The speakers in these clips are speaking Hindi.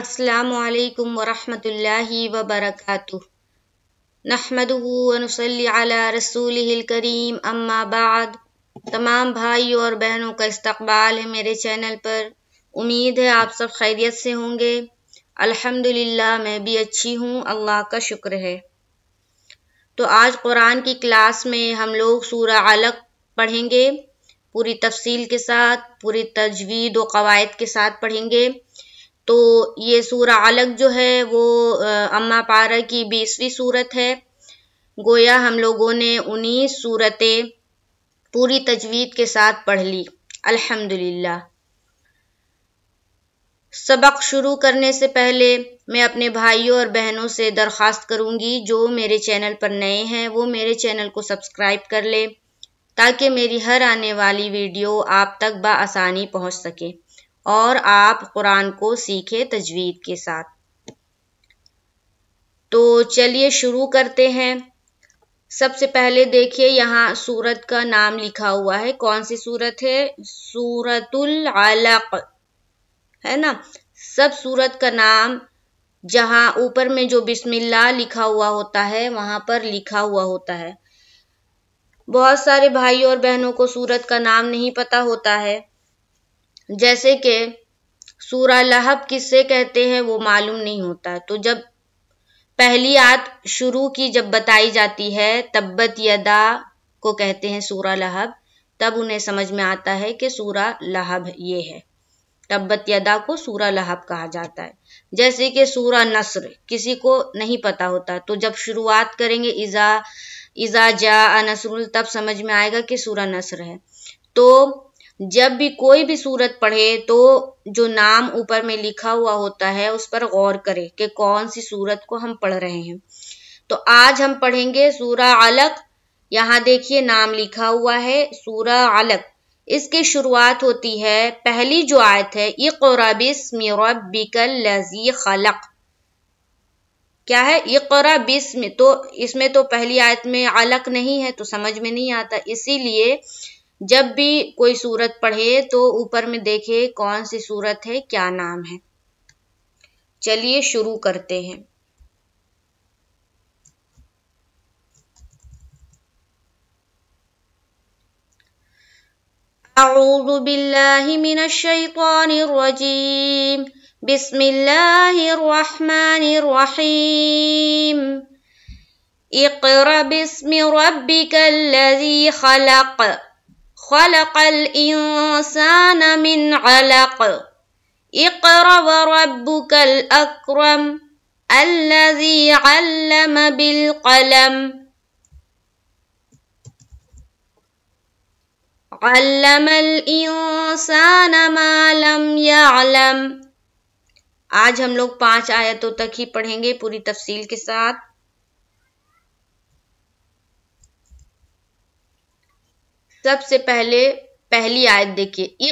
असलकम वरहमल वबरक नहमद वनसली रसूल करीम अम्मा बाद तमाम भाई और बहनों का इस्तबाल है मेरे चैनल पर उम्मीद है आप सब खैरियत से होंगे अल्हम्दुलिल्लाह मैं भी अच्छी हूँ अल्लाह का शुक्र है तो आज कुरान की क्लास में हम लोग सूर्य अलग पढ़ेंगे पूरी तफसील के साथ पूरी तजवीद व कवायद के साथ पढ़ेंगे तो ये सूरा अलग जो है वो अम्मा पारा की बीसवीं सूरत है गोया हम लोगों ने उन्नीस सूरतें पूरी तजवीद के साथ पढ़ ली अल्हम्दुलिल्लाह सबक शुरू करने से पहले मैं अपने भाइयों और बहनों से दरख्वास्त करूंगी जो मेरे चैनल पर नए हैं वो मेरे चैनल को सब्सक्राइब कर ले ताकि मेरी हर आने वाली वीडियो आप तक बआसानी पहुंच सके और आप कुरान को सीखे तजवीद के साथ तो चलिए शुरू करते हैं सबसे पहले देखिए यहाँ सूरत का नाम लिखा हुआ है कौन सी सूरत है सूरतुल अलक है ना सब सूरत का नाम जहाँ ऊपर में जो बिस्मिल्लाह लिखा हुआ होता है वहाँ पर लिखा हुआ होता है बहुत सारे भाई और बहनों को सूरत का नाम नहीं पता होता है जैसे कि सूरा लहब किससे कहते हैं वो मालूम नहीं होता तो जब पहली आत शुरू की जब बताई जाती है तब्बत यदा को कहते हैं सूरा लहब तब उन्हें समझ में आता है कि सूरा लहब ये है तब्बत यदा को सूरा लहब कहा जाता है जैसे कि सूरा नसर किसी को नहीं पता होता तो जब शुरुआत करेंगे इजा इजा जा नसरुल तब समझ में आएगा कि सूरा नसर है तो जब भी कोई भी सूरत पढ़े तो जो नाम ऊपर में लिखा हुआ होता है उस पर गौर करें कि कौन सी सूरत को हम पढ़ रहे हैं तो आज हम पढ़ेंगे सूरा अलग यहाँ देखिए नाम लिखा हुआ है सूरा अलग इसकी शुरुआत होती है पहली जो आयत है इकबिस्म रब्बिकल लजी खलक क्या है इकरा बिस्म तो इसमें तो पहली आयत में अलग नहीं है तो समझ में नहीं आता इसीलिए जब भी कोई सूरत पढ़े तो ऊपर में देखे कौन सी सूरत है क्या नाम है चलिए शुरू करते हैं أعوذ بالله من الشيطان الرجيم بسم الله الرحمن الرحيم اقرأ باسم ربك الذي خلق خلق الإنسان من علق اقرأ وربك الأكرم الذي علم بالقلم علم الإنسان ما لم يعلم ہم لوگ پانچ آیتوں تک ہی پڑھیں گے پوری تفصیل کے ساتھ सबसे पहले पहली आयत देखिए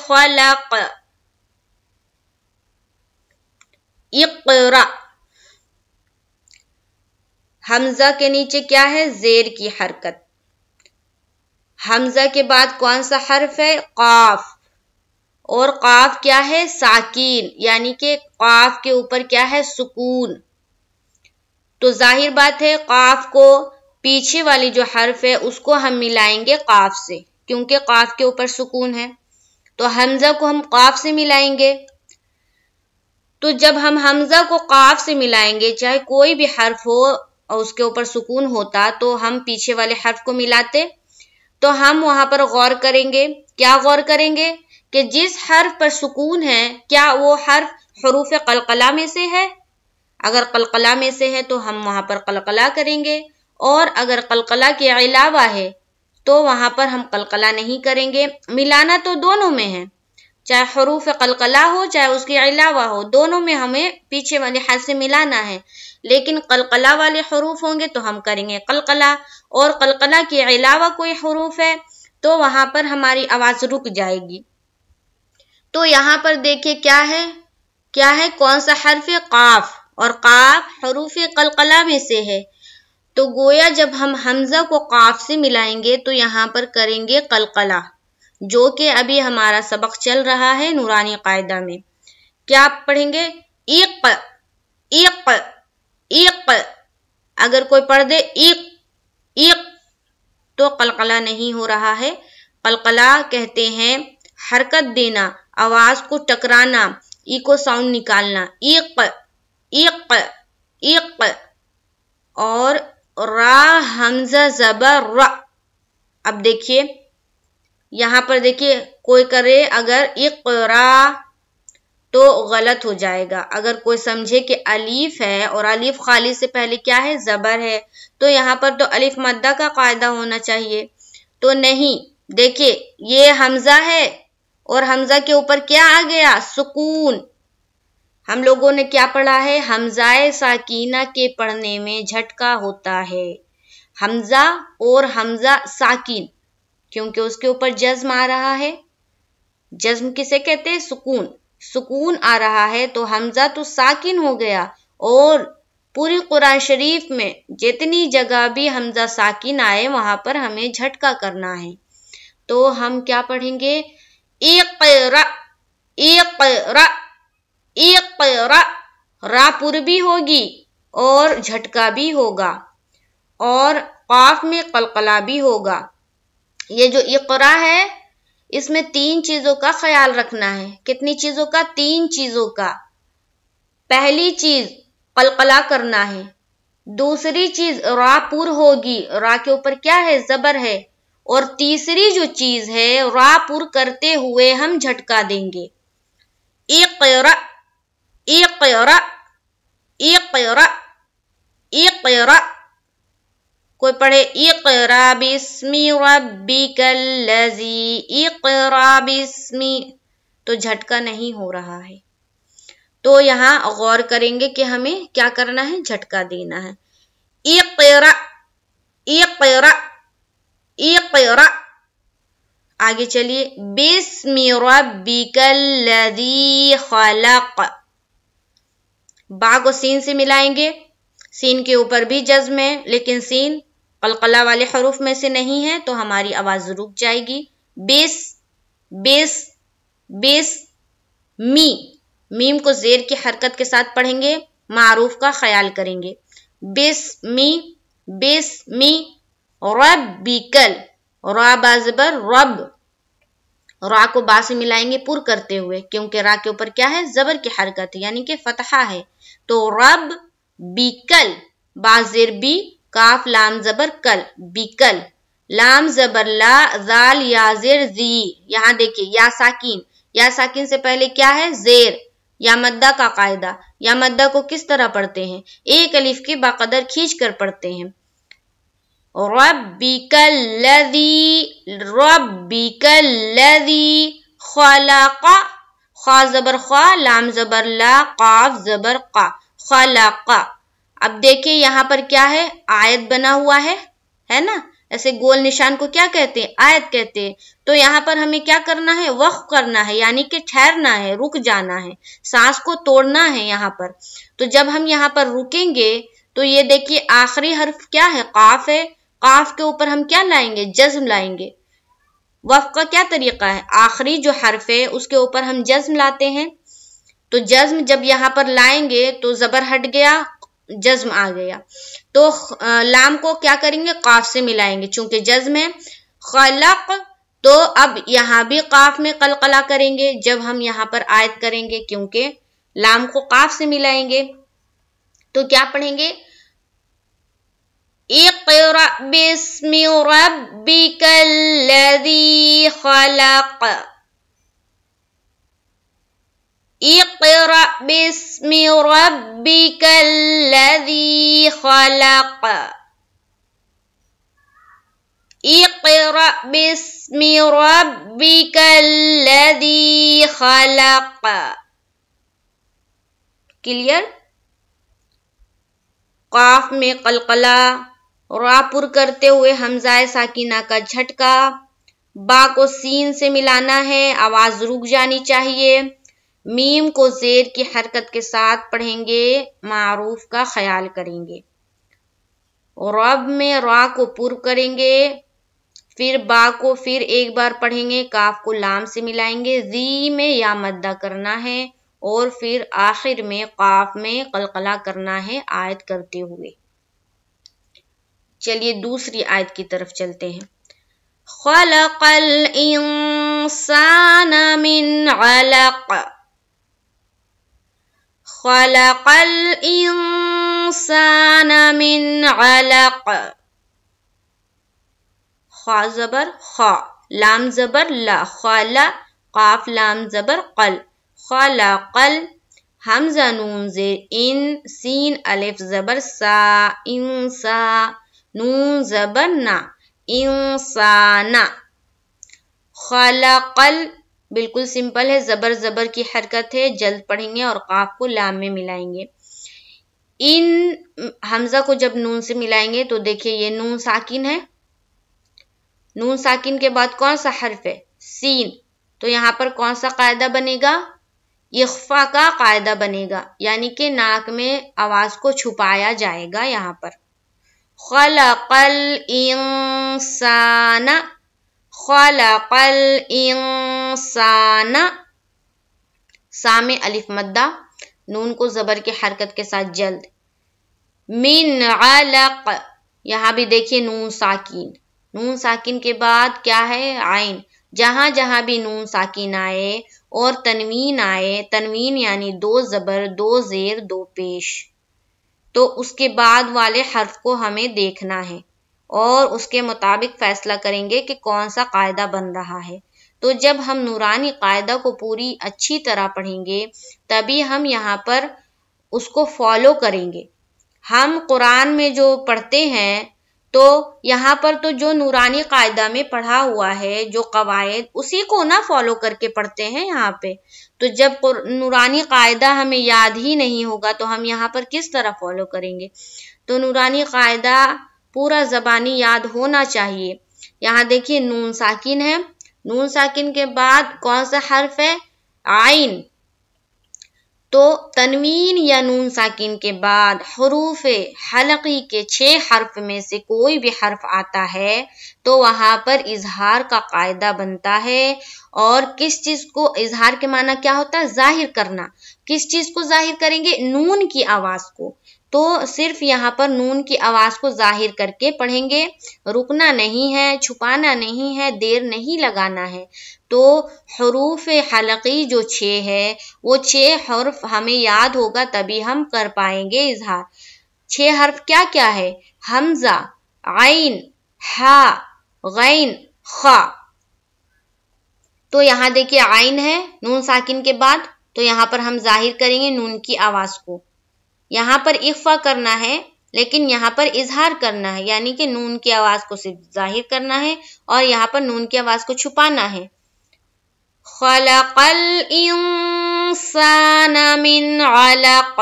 खलक इकरा हमजा के नीचे क्या है जेर की हरकत हमजा के बाद कौन सा हर्फ है काफ और काफ क्या है साकीन यानी के काफ के ऊपर क्या है सुकून तो जाहिर बात है काफ को पीछे वाली जो हर्फ है उसको हम मिलाएंगे काफ से क्योंकि काफ के ऊपर सुकून है तो हमजा को हम काफ से मिलाएंगे तो जब हम हमजा को काफ से मिलाएंगे चाहे कोई भी हर्फ हो और उसके ऊपर सुकून होता तो हम पीछे वाले हर्फ को मिलाते तो हम वहां पर गौर करेंगे क्या गौर करेंगे कि जिस हर्फ पर सुकून है क्या वो हर्फ हरूफ कलकला में से है अगर कलकला में से है तो हम वहां पर कलकला करेंगे और अगर कलकला के अलावा है तो वहाँ पर हम कलकला नहीं करेंगे मिलाना तो दोनों में है चाहे हरूफ कलकला हो चाहे उसके अलावा हो दोनों में हमें पीछे वाले हाथ से मिलाना है लेकिन कलकला वाले हरूफ होंगे तो हम करेंगे कलकला और कलकला के अलावा कोई हरूफ है तो वहाँ पर हमारी आवाज़ रुक जाएगी तो यहाँ पर देखिए क्या है क्या है कौन सा हरफ काफ और काफ हरूफ कलकला में से है तो गोया जब हम हमजा को काफ से मिलाएंगे तो यहाँ पर करेंगे कलकला जो कि अभी हमारा सबक चल रहा है नूरानी कायदा में क्या आप पढ़ेंगे एक एक एक अगर कोई पढ़ दे एक एक तो कलकला नहीं हो रहा है कलकला कहते हैं हरकत देना आवाज को टकराना इको साउंड निकालना एक एक एक और रा हमजा जबर र अब देखिए यहाँ पर देखिए कोई करे अगर इकरा तो गलत हो जाएगा अगर कोई समझे कि अलीफ है और अलीफ खाली से पहले क्या है ज़बर है तो यहाँ पर तो अलीफ मद्दा का कायदा होना चाहिए तो नहीं देखिए ये हमज़ा है और हमज़ा के ऊपर क्या आ गया सुकून हम लोगों ने क्या पढ़ा है हमजाए साकीना के पढ़ने में झटका होता है हमजा और हमजा साकिन क्योंकि उसके ऊपर जज्म आ रहा है जज्म किसे कहते हैं सुकून सुकून आ रहा है तो हमजा तो साकिन हो गया और पूरी कुरान शरीफ में जितनी जगह भी हमजा साकिन आए वहां पर हमें झटका करना है तो हम क्या पढ़ेंगे एक एक इकरा रा भी होगी और झटका भी होगा और काफ में कलकला भी होगा ये जो इकरा है इसमें तीन चीज़ों का ख्याल रखना है कितनी चीज़ों का तीन चीज़ों का पहली चीज़ कलकला करना है दूसरी चीज़ रापुर होगी रा के ऊपर क्या है ज़बर है और तीसरी जो चीज़ है रापुर करते हुए हम झटका देंगे इकरा इकरा इकरा इकरा कोई पढ़े इकरा बिस्मी कल्लजी इकरा बिस्मी तो झटका नहीं हो रहा है तो यहाँ गौर करेंगे कि हमें क्या करना है झटका देना है इकरा इकरा इकरा आगे चलिए बिस्मी कल्लजी खलक बा को सीन से मिलाएंगे सीन के ऊपर भी जज्म है लेकिन सीन कलकला वाले हरूफ में से नहीं है तो हमारी आवाज रुक जाएगी बेस बेस बेस मी मीम को जेर की हरकत के साथ पढ़ेंगे मारूफ का ख्याल करेंगे बेस मी बेस मी रब बीकल राबाजबर रब रा को बा से मिलाएंगे पुर करते हुए क्योंकि रा के ऊपर क्या है जबर की हरकत है यानी कि फतहा है तो रब बिकल बाजिर बी काफ लाम जबर कल बिकल लाम जबर ला जाल याजिर जी यहाँ देखिए या साकिन या साकिन से पहले क्या है जेर या मद्दा का कायदा या मद्दा को किस तरह पढ़ते हैं एक अलिफ के बाकदर खींच कर पढ़ते हैं रब्बिकल लदी खलाका ख्वा जबर ख्वा लाम जबर ला काफ जबर का ख्वा ला का अब देखिए यहाँ पर क्या है आयत बना हुआ है है ना ऐसे गोल निशान को क्या कहते हैं आयत कहते हैं तो यहाँ पर हमें क्या करना है वक्फ करना है यानी कि ठहरना है रुक जाना है सांस को तोड़ना है यहाँ पर तो जब हम यहाँ पर रुकेंगे तो ये देखिए आखिरी हर्फ क्या है काफ है काफ के ऊपर हम क्या लाएंगे जज्म लाएंगे वफ का क्या तरीका है आखिरी जो हर्फ है उसके ऊपर हम जज्म लाते हैं तो जज्म जब यहाँ पर लाएंगे तो ज़बर हट गया जज्म आ गया तो लाम को क्या करेंगे काफ से मिलाएंगे चूंकि जज्म है खलक तो अब यहाँ भी काफ में कलकला करेंगे जब हम यहाँ पर आयत करेंगे क्योंकि लाम को काफ से मिलाएंगे तो क्या पढ़ेंगे اقرأ باسم ربك الذي خلق اقرأ باسم ربك الذي خلق اقرأ باسم ربك الذي خلق كليا قاف مي قلقلا रापुर करते हुए हमजाए साकिना का झटका बा को सीन से मिलाना है आवाज रुक जानी चाहिए मीम को जेर की हरकत के साथ पढ़ेंगे मारूफ का ख्याल करेंगे रब में रा को पुर करेंगे फिर बा को फिर एक बार पढ़ेंगे काफ को लाम से मिलाएंगे जी में या मद्दा करना है और फिर आखिर में काफ में कलकला करना है आयत करते हुए चलिए दूसरी आयत की तरफ चलते हैं खलक इंसान मिन अलक खलक इंसान मिन अलक खा जबर खा लाम जबर ला खाला काफ लाम जबर कल खाला कल हमजा नून जे इन सीन अलिफ जबर सा इंसा नून जबर ना इंसाना खलकल बिल्कुल सिंपल है जबर जबर की हरकत है जल्द पढ़ेंगे और काफ को लाम में मिलाएंगे इन हमजा को जब नून से मिलाएंगे तो देखिए ये नून साकिन है नून साकिन के बाद कौन सा हर्फ है सीन तो यहाँ पर कौन सा कायदा बनेगा इख्फा का कायदा बनेगा यानी कि नाक में आवाज को छुपाया जाएगा यहाँ पर خلق الإنسان خلق الإنسان साम अलिफ मद्दा नून को ज़बर की हरकत के साथ जल्द मिन अलक यहाँ भी देखिए नून साकिन नून साकिन के बाद क्या है आइन जहाँ जहाँ भी नून साकिन आए और तनवीन आए तनवीन यानी दो ज़बर दो ज़ेर दो पेश तो उसके बाद वाले हर्फ को हमें देखना है और उसके मुताबिक फ़ैसला करेंगे कि कौन सा कायदा बन रहा है तो जब हम नूरानी कायदा को पूरी अच्छी तरह पढ़ेंगे तभी हम यहाँ पर उसको फॉलो करेंगे हम कुरान में जो पढ़ते हैं तो यहाँ पर तो जो नूरानी कायदा में पढ़ा हुआ है जो कवायद उसी को ना फॉलो करके पढ़ते हैं यहाँ पे तो जब नूरानी कायदा हमें याद ही नहीं होगा तो हम यहाँ पर किस तरह फॉलो करेंगे तो नूरानी कायदा पूरा जबानी याद होना चाहिए यहाँ देखिए नून साकिन है नून साकिन के बाद कौन सा हर्फ है आइन तो तनवीन या नून साकिन के बाद हरूफ हलकी के छः हर्फ में से कोई भी हर्फ आता है तो वहाँ पर इजहार का कायदा बनता है और किस चीज़ को इजहार के माना क्या होता है जाहिर करना किस चीज़ को जाहिर करेंगे नून की आवाज़ को तो सिर्फ यहाँ पर नून की आवाज़ को जाहिर करके पढ़ेंगे रुकना नहीं है छुपाना नहीं है देर नहीं लगाना है तो हरूफ हलकी जो छः है वो छः हर्फ हमें याद होगा तभी हम कर पाएंगे इजहार छः हर्फ क्या क्या है हमजा आइन हा गैन खा तो यहाँ देखिए आइन है नून साकिन के बाद तो यहाँ पर हम जाहिर करेंगे नून की आवाज़ को यहाँ पर इफ़ा करना है लेकिन यहाँ पर इजहार करना है यानी कि नून की आवाज़ को सिर्फ जाहिर करना है और यहाँ पर नून की आवाज़ को छुपाना है खलकल इंसान मिन अलक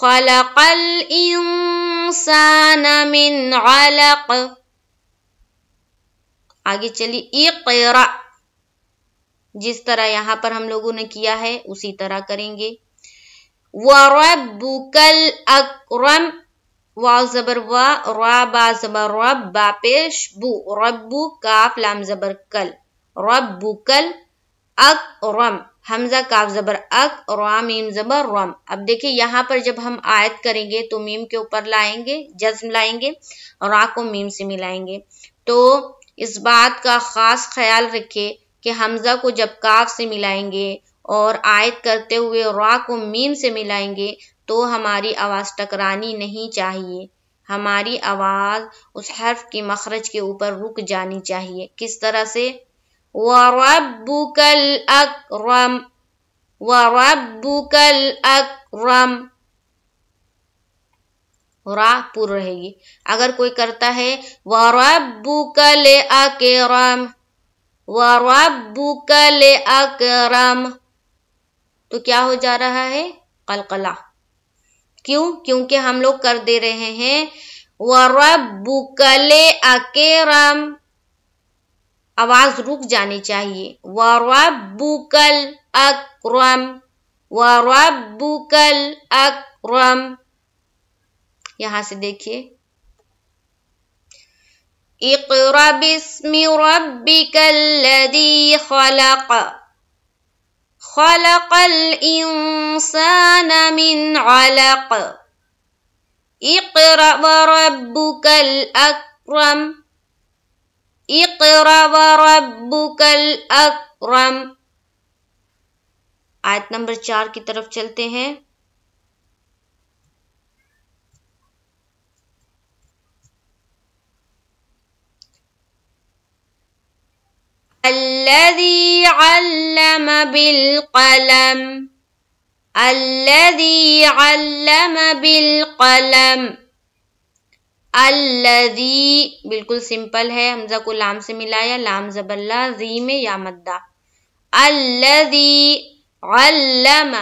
खलकल इंसान मिन अलक आगे चलिए इकरा जिस तरह यहाँ पर हम लोगों ने किया है उसी तरह करेंगे वरबुकल अक्रम वाव जबर वा राबा रब बापेश लाम जबर कल रब्बुकल अक्रम हमजा काफ जबर अक रा जबर रम अब देखिए यहाँ पर जब हम आयत करेंगे तो मीम के ऊपर लाएंगे जज्म लाएंगे रा को मीम से मिलाएंगे तो इस बात का खास ख्याल रखे कि हमजा को जब काफ से मिलाएंगे और आयत करते हुए रा को मीम से मिलाएंगे तो हमारी आवाज़ टकरानी नहीं चाहिए हमारी आवाज़ उस हर्फ की मखरज के ऊपर रुक जानी चाहिए किस तरह से वरबुकल अक्रम रा पुर रहेगी अगर कोई करता है वबुकल अकेरम वबुकल अकरम तो क्या हो जा रहा है कलकला क्यों क्योंकि हम लोग कर दे रहे हैं अके अकेरम आवाज रुक जानी चाहिए वुकल अक्रम वुकल अक्रम यहां से देखिए इकरा बिस्मि रब्बिकल्लज़ी खलक़ خلق الإنسان من علق اقرأ وربك الأكرم اقرأ وربك الأكرम आयत नंबर चार की तरफ चलते हैं الذي علم بالقلم الذي علم بالقلم الذي بالكل سمبل ہے حمزہ کو لام سے ملایا لام زبلا ذیم یا مدہ الذي علم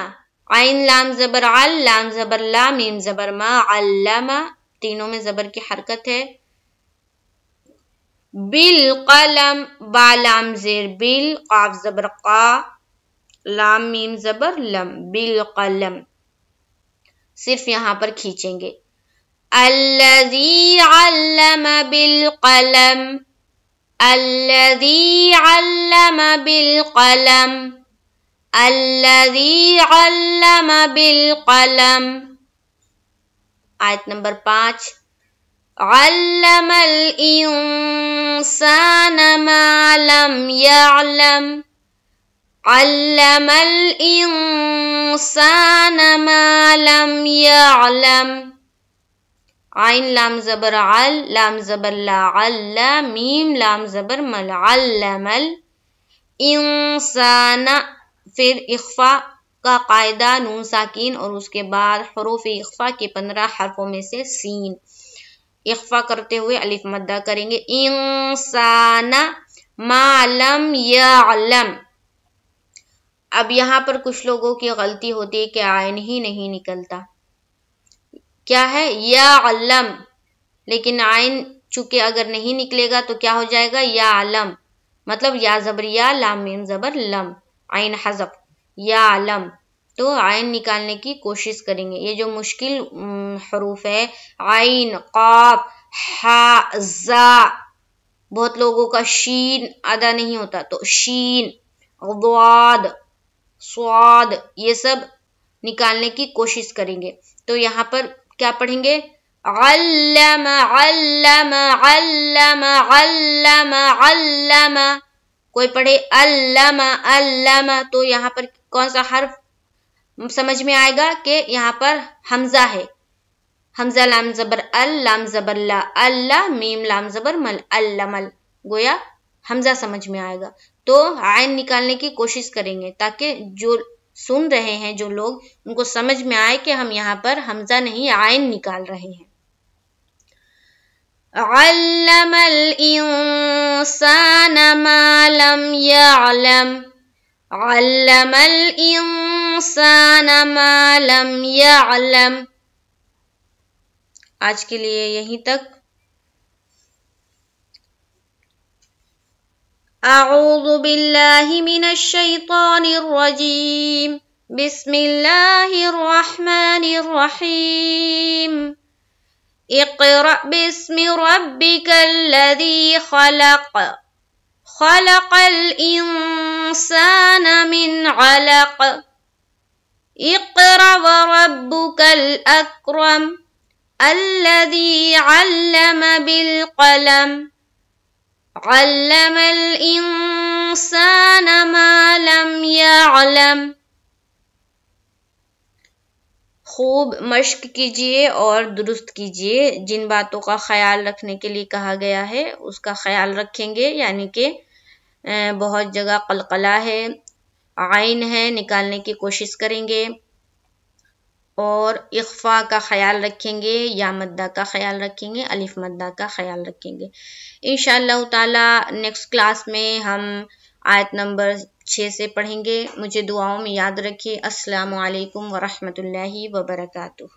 عين لام زبر عل لام زبر لا ميم زبر ما علم تینوں میں زبر کی حرکت ہے بالقلم با لام زير بال قاف زبر قا لام ميم زبر لم بالقلم सिर्फ यहाँ पर खींचेंगे अल्लजी अल्लम बिल कलम अल्लजी अल्लम बिल कलम अल्लजी अल्लम बिल कलम आयत नंबर पाँच علم الإنسان ما لم يعلم علم الإنسان ما لم يعلم عين لام زبر عل لام زبر عل ميم لام زبر مل علم الإنسان في इख्फा का نون नून साकिन और उसके بعد حروف اخفاء के पंद्रह हरफों में से इख्फा करते हुए अलिफ मद्दा करेंगे इंसाना मालम यालम अब यहाँ पर कुछ लोगों की गलती होती है कि आयन ही नहीं निकलता क्या है यालम लेकिन आयन चूंकि अगर नहीं निकलेगा तो क्या हो जाएगा या आलम मतलब या जबर या लाम जबर लम आयन हजफ या तो आयन निकालने की कोशिश करेंगे ये जो मुश्किल हरूफ है आइन काफ हाजा बहुत लोगों का शीन अदा नहीं होता तो शीन वाद स्वाद ये सब निकालने की कोशिश करेंगे तो यहाँ पर क्या पढ़ेंगे अल्लम अल्लम अल्लम अल्लम अल्लम कोई पढ़े अल्लम अल्लम तो यहाँ पर कौन सा हर्फ समझ में आएगा कि यहाँ पर हमजा है हमजा लाम जबर अल लाम जबर ला अल्ला मीम लाम जबर मल अल्ला मल गोया हमजा समझ में आएगा तो आयन निकालने की कोशिश करेंगे ताकि जो सुन रहे हैं जो लोग उनको समझ में आए कि हम यहाँ पर हमजा नहीं आयन निकाल रहे हैं अल्लम इंसान मालम यालम علم الإنسان ما لم يعلم آج کے لئے यहीं تک أعوذ بالله من الشيطان الرجيم بسم الله الرحمن الرحيم اقرأ باسم ربك الذي خلق خلق الإنسان من علق اقرأ وربك الأكرم الذي علم بالقلم علم الإنسان ما لم يعلم خوب مشق کیجئے اور درست کیجئے جن باتوں کا خیال رکھنے کے لئے کہا گیا ہے اس کا خیال رکھیں گے یعنی کہ बहुत जगह कलकला है आइन है निकालने की कोशिश करेंगे और इख्फा का ख्याल रखेंगे या मद्दा का ख्याल रखेंगे अलिफ मद्दा का ख्याल रखेंगे इन ताला नेक्स्ट क्लास में हम आयत नंबर छः से पढ़ेंगे मुझे दुआओं में याद रखिए अस्सलाम वालेकुम वरहमतुल्लाहि वबरकू